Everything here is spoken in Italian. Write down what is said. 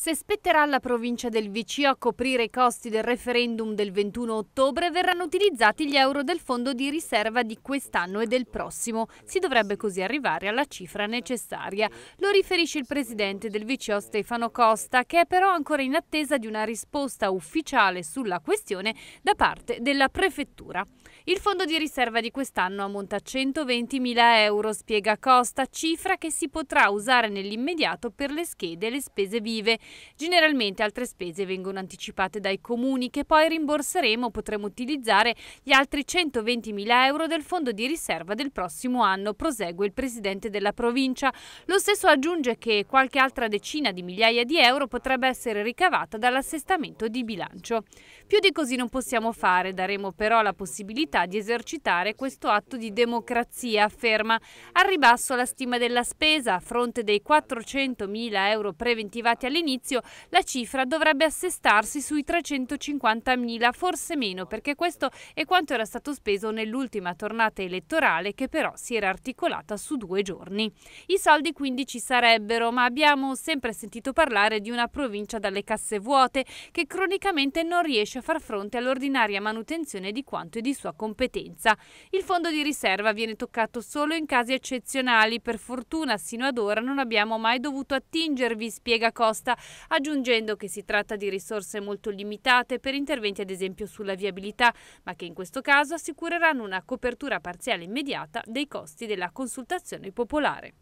Se spetterà alla provincia del Vicino a coprire i costi del referendum del 21 ottobre, verranno utilizzati gli euro del fondo di riserva di quest'anno e del prossimo. Si dovrebbe così arrivare alla cifra necessaria. Lo riferisce il presidente del Vicino Stefano Costa, che è però ancora in attesa di una risposta ufficiale sulla questione da parte della prefettura. Il fondo di riserva di quest'anno ammonta a 120.000 euro, spiega Costa, cifra che si potrà usare nell'immediato per le schede e le spese vive Generalmente altre spese vengono anticipate dai comuni che poi rimborseremo potremo utilizzare gli altri 120.000 euro del fondo di riserva del prossimo anno, prosegue il presidente della provincia. Lo stesso aggiunge che qualche altra decina di migliaia di euro potrebbe essere ricavata dall'assestamento di bilancio. Più di così non possiamo fare, daremo però la possibilità di esercitare questo atto di democrazia, afferma. Al ribasso la stima della spesa, a fronte dei 400.000 euro preventivati all'inizio, inizio la cifra dovrebbe assestarsi sui 350.000, forse meno, perché questo è quanto era stato speso nell'ultima tornata elettorale che però si era articolata su due giorni. I soldi quindi ci sarebbero, ma abbiamo sempre sentito parlare di una provincia dalle casse vuote che cronicamente non riesce a far fronte all'ordinaria manutenzione di quanto è di sua competenza. Il fondo di riserva viene toccato solo in casi eccezionali, per fortuna sino ad ora non abbiamo mai dovuto attingervi, spiega Costa, aggiungendo che si tratta di risorse molto limitate per interventi ad esempio sulla viabilità, ma che in questo caso assicureranno una copertura parziale immediata dei costi della consultazione popolare.